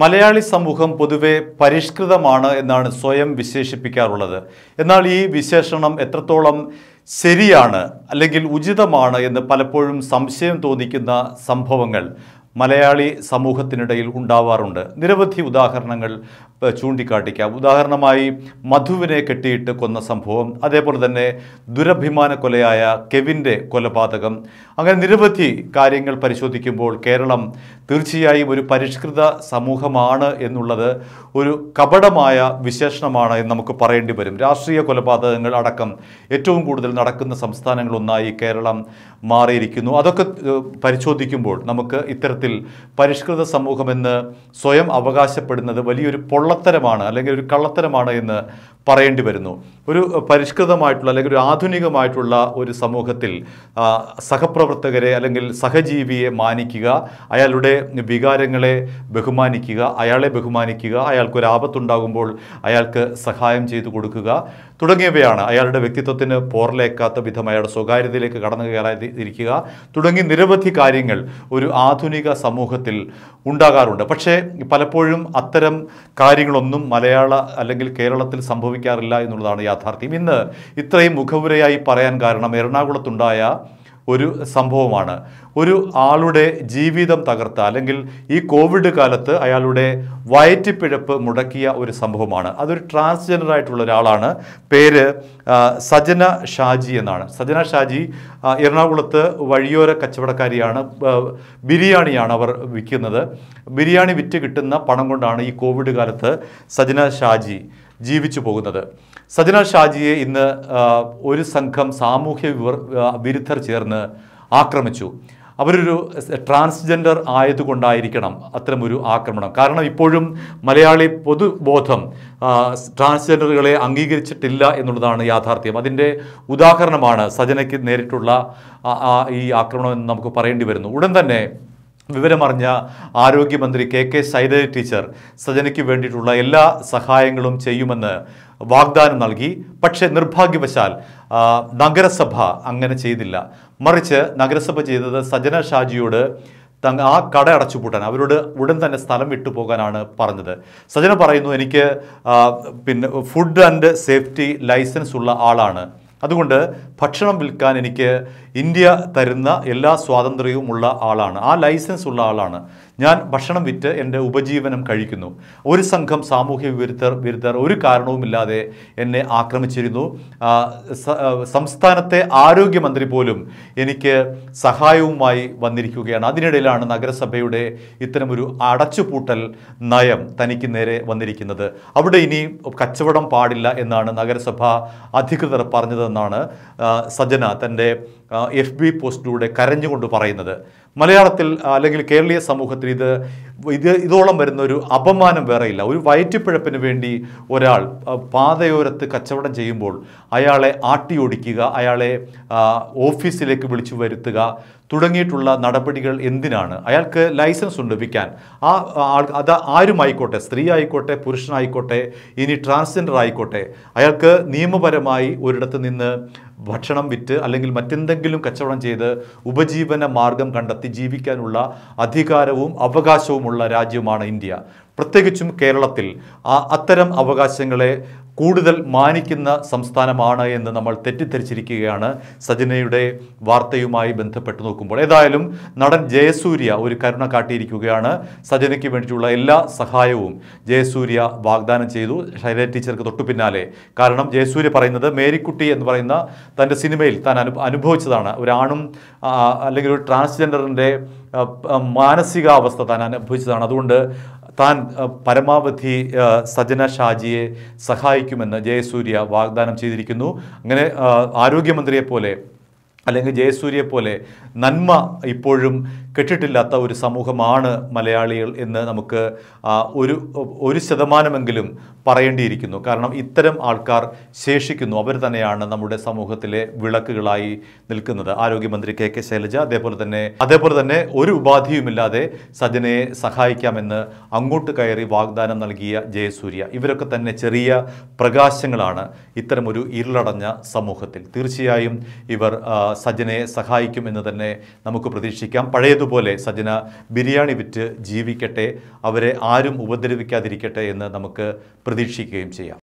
മലയാളി സമൂഹം പൊതുവെ പരിഷ്കൃതമാണ് എന്നാണ് സ്വയം വിശേഷിപ്പിക്കാറുള്ളത് എന്നാൽ ഈ വിശേഷണം എത്രത്തോളം ശരിയാണ് അല്ലെങ്കിൽ ഉചിതമാണ് എന്ന് പലപ്പോഴും സംശയം തോന്നിക്കുന്ന സംഭവങ്ങൾ മലയാളി സമൂഹത്തിനിടയിൽ ഉണ്ടാവാറുണ്ട് നിരവധി ഉദാഹരണങ്ങൾ ചൂണ്ടിക്കാട്ടിക്കാം ഉദാഹരണമായി മധുവിനെ കെട്ടിയിട്ട് കൊന്ന സംഭവം അതേപോലെ തന്നെ ദുരഭിമാന കൊലയായ കെവിൻ്റെ കൊലപാതകം അങ്ങനെ നിരവധി കാര്യങ്ങൾ പരിശോധിക്കുമ്പോൾ കേരളം തീർച്ചയായും ഒരു പരിഷ്കൃത സമൂഹമാണ് എന്നുള്ളത് ഒരു കപടമായ വിശേഷണമാണ് എന്ന് നമുക്ക് പറയേണ്ടി വരും രാഷ്ട്രീയ കൊലപാതകങ്ങൾ അടക്കം ഏറ്റവും കൂടുതൽ നടക്കുന്ന സംസ്ഥാനങ്ങളൊന്നായി കേരളം മാറിയിരിക്കുന്നു അതൊക്കെ പരിശോധിക്കുമ്പോൾ നമുക്ക് ഇത്തരത്തിൽ പരിഷ്കൃത സമൂഹമെന്ന് സ്വയം അവകാശപ്പെടുന്നത് വലിയൊരു പൊള്ള പൊള്ളത്തരമാണ് അല്ലെങ്കിൽ ഒരു കള്ളത്തരമാണ് എന്ന് പറയേണ്ടി വരുന്നു ഒരു പരിഷ്കൃതമായിട്ടുള്ള അല്ലെങ്കിൽ ഒരു ആധുനികമായിട്ടുള്ള ഒരു സമൂഹത്തിൽ സഹപ്രവർത്തകരെ അല്ലെങ്കിൽ സഹജീവിയെ മാനിക്കുക അയാളുടെ വികാരങ്ങളെ ബഹുമാനിക്കുക അയാളെ ബഹുമാനിക്കുക അയാൾക്കൊരു ആപത്തുണ്ടാകുമ്പോൾ അയാൾക്ക് സഹായം ചെയ്തു കൊടുക്കുക തുടങ്ങിയവയാണ് അയാളുടെ വ്യക്തിത്വത്തിന് പോറലേക്കാത്ത വിധം അയാളുടെ സ്വകാര്യതയിലേക്ക് കടന്നു കയറാതിരിക്കുക തുടങ്ങി നിരവധി കാര്യങ്ങൾ ഒരു ആധുനിക സമൂഹത്തിൽ ഉണ്ടാകാറുണ്ട് പക്ഷേ പലപ്പോഴും അത്തരം കാര്യങ്ങളൊന്നും മലയാള അല്ലെങ്കിൽ കേരളത്തിൽ സംഭവിക്കും ശ്രമിക്കാറില്ല എന്നുള്ളതാണ് യാഥാർത്ഥ്യം ഇന്ന് ഇത്രയും മുഖപുരയായി പറയാൻ കാരണം എറണാകുളത്തുണ്ടായ ഒരു സംഭവമാണ് ഒരു ആളുടെ ജീവിതം തകർത്ത അല്ലെങ്കിൽ ഈ കോവിഡ് കാലത്ത് അയാളുടെ വയറ്റിപ്പിഴപ്പ് മുടക്കിയ ഒരു സംഭവമാണ് അതൊരു ട്രാൻസ്ജെൻഡർ ആയിട്ടുള്ള ഒരാളാണ് പേര് സജന ഷാജി എന്നാണ് സജന ഷാജി എറണാകുളത്ത് വഴിയോര കച്ചവടക്കാരിയാണ് ബിരിയാണിയാണ് അവർ വിൽക്കുന്നത് ബിരിയാണി വിറ്റ് കിട്ടുന്ന പണം കൊണ്ടാണ് ഈ കോവിഡ് കാലത്ത് സജന ഷാജി ജീവിച്ചു പോകുന്നത് സജന ഷാജിയെ ഇന്ന് ഒരു സംഘം സാമൂഹ്യ വിരുദ്ധർ ചേർന്ന് ആക്രമിച്ചു അവരൊരു ട്രാൻസ്ജെൻഡർ ആയതുകൊണ്ടായിരിക്കണം അത്തരമൊരു ആക്രമണം കാരണം ഇപ്പോഴും മലയാളി പൊതുബോധം ട്രാൻസ്ജെൻഡറുകളെ അംഗീകരിച്ചിട്ടില്ല എന്നുള്ളതാണ് യാഥാർത്ഥ്യം അതിൻ്റെ ഉദാഹരണമാണ് സജനയ്ക്ക് നേരിട്ടുള്ള ഈ ആക്രമണം എന്ന് നമുക്ക് പറയേണ്ടി വരുന്നു ഉടൻ തന്നെ വിവരമറിഞ്ഞ ആരോഗ്യമന്ത്രി കെ കെ ശൈലജ ടീച്ചർ സജനയ്ക്ക് വേണ്ടിയിട്ടുള്ള എല്ലാ സഹായങ്ങളും ചെയ്യുമെന്ന് വാഗ്ദാനം നൽകി പക്ഷേ നിർഭാഗ്യവശാൽ നഗരസഭ അങ്ങനെ ചെയ്തില്ല മറിച്ച് നഗരസഭ ചെയ്തത് സജന ഷാജിയോട് തങ്ങ ആ കട അടച്ചുപൂട്ടാൻ അവരോട് ഉടൻ തന്നെ സ്ഥലം വിട്ടു പോകാനാണ് പറഞ്ഞത് സജന പറയുന്നു എനിക്ക് പിന്നെ ഫുഡ് ആൻഡ് സേഫ്റ്റി ലൈസൻസ് ഉള്ള ആളാണ് അതുകൊണ്ട് ഭക്ഷണം വിൽക്കാൻ എനിക്ക് ഇന്ത്യ തരുന്ന എല്ലാ സ്വാതന്ത്ര്യവും ഉള്ള ആളാണ് ആ ലൈസൻസ് ഉള്ള ആളാണ് ഞാൻ ഭക്ഷണം വിറ്റ് എൻ്റെ ഉപജീവനം കഴിക്കുന്നു ഒരു സംഘം സാമൂഹ്യ വിരുദ്ധർ വിരുദ്ധർ ഒരു കാരണവുമില്ലാതെ എന്നെ ആക്രമിച്ചിരുന്നു സംസ്ഥാനത്തെ ആരോഗ്യമന്ത്രി പോലും എനിക്ക് സഹായവുമായി വന്നിരിക്കുകയാണ് അതിനിടയിലാണ് നഗരസഭയുടെ ഇത്തരമൊരു അടച്ചുപൂട്ടൽ നയം തനിക്ക് നേരെ വന്നിരിക്കുന്നത് അവിടെ ഇനി കച്ചവടം പാടില്ല എന്നാണ് നഗരസഭ അധികൃതർ പറഞ്ഞതെന്നാണ് സജന തൻ്റെ എഫ് ബി പോസ്റ്റിലൂടെ കരഞ്ഞുകൊണ്ട് പറയുന്നത് മലയാളത്തിൽ അല്ലെങ്കിൽ കേരളീയ സമൂഹത്തിൽ ഇത് ഇത് ഇതോളം വരുന്ന ഒരു അപമാനം വേറെയില്ല ഒരു വയറ്റിപ്പിഴപ്പിന് വേണ്ടി ഒരാൾ പാതയോരത്ത് കച്ചവടം ചെയ്യുമ്പോൾ അയാളെ ആട്ടി ഓടിക്കുക അയാളെ ഓഫീസിലേക്ക് വിളിച്ചു വരുത്തുക തുടങ്ങിയിട്ടുള്ള നടപടികൾ എന്തിനാണ് അയാൾക്ക് ലൈസൻസ് ഉണ്ട് വിൽക്കാൻ ആ ആൾ അത് ആരുമായിക്കോട്ടെ സ്ത്രീ ആയിക്കോട്ടെ പുരുഷനായിക്കോട്ടെ ഇനി ട്രാൻസ്ജെൻഡർ ആയിക്കോട്ടെ അയാൾക്ക് നിയമപരമായി ഒരിടത്ത് നിന്ന് ഭക്ഷണം വിറ്റ് അല്ലെങ്കിൽ മറ്റെന്തെങ്കിലും കച്ചവടം ചെയ്ത് ഉപജീവന മാർഗം കണ്ടെത്തി ജീവിക്കാനുള്ള അധികാരവും അവകാശവുമുള്ള രാജ്യമാണ് ഇന്ത്യ പ്രത്യേകിച്ചും കേരളത്തിൽ അത്തരം അവകാശങ്ങളെ കൂടുതൽ മാനിക്കുന്ന സംസ്ഥാനമാണ് എന്ന് നമ്മൾ തെറ്റിദ്ധരിച്ചിരിക്കുകയാണ് സജനയുടെ വാർത്തയുമായി ബന്ധപ്പെട്ട് നോക്കുമ്പോൾ ഏതായാലും നടൻ ജയസൂര്യ ഒരു കരുണ കാട്ടിയിരിക്കുകയാണ് സജനയ്ക്ക് വേണ്ടിയിട്ടുള്ള എല്ലാ സഹായവും ജയസൂര്യ വാഗ്ദാനം ചെയ്തു ശൈല ടീച്ചർക്ക് തൊട്ടു പിന്നാലെ കാരണം ജയസൂര്യ പറയുന്നത് മേരിക്കുട്ടി എന്ന് പറയുന്ന തൻ്റെ സിനിമയിൽ താൻ അനു അനുഭവിച്ചതാണ് ഒരാണും അല്ലെങ്കിൽ ഒരു ട്രാൻസ്ജെൻഡറിൻ്റെ മാനസികാവസ്ഥ താൻ അനുഭവിച്ചതാണ് അതുകൊണ്ട് താൻ പരമാവധി സജന ഷാജിയെ സഹായിക്കുമെന്ന് ജയസൂര്യ വാഗ്ദാനം ചെയ്തിരിക്കുന്നു അങ്ങനെ ആരോഗ്യമന്ത്രിയെപ്പോലെ പോലെ അല്ലെങ്കിൽ ജയസൂര്യയെ പോലെ നന്മ ഇപ്പോഴും കെട്ടിട്ടില്ലാത്ത ഒരു സമൂഹമാണ് മലയാളികൾ എന്ന് നമുക്ക് ഒരു ഒരു ശതമാനമെങ്കിലും പറയേണ്ടിയിരിക്കുന്നു കാരണം ഇത്തരം ആൾക്കാർ ശേഷിക്കുന്നു അവർ തന്നെയാണ് നമ്മുടെ സമൂഹത്തിലെ വിളക്കുകളായി നിൽക്കുന്നത് ആരോഗ്യമന്ത്രി കെ കെ ശൈലജ അതേപോലെ തന്നെ അതേപോലെ തന്നെ ഒരു ഉപാധിയുമില്ലാതെ സജനയെ സഹായിക്കാമെന്ന് അങ്ങോട്ട് കയറി വാഗ്ദാനം നൽകിയ ജയസൂര്യ ഇവരൊക്കെ തന്നെ ചെറിയ പ്രകാശങ്ങളാണ് ഇത്തരമൊരു ഇരുളടഞ്ഞ സമൂഹത്തിൽ തീർച്ചയായും ഇവർ സജ്ജനയെ സഹായിക്കും എന്ന് തന്നെ നമുക്ക് പ്രതീക്ഷിക്കാം പഴയതുപോലെ സജ്ജന ബിരിയാണി വിറ്റ് ജീവിക്കട്ടെ അവരെ ആരും ഉപദ്രവിക്കാതിരിക്കട്ടെ എന്ന് നമുക്ക് പ്രതീക്ഷിക്കുകയും ചെയ്യാം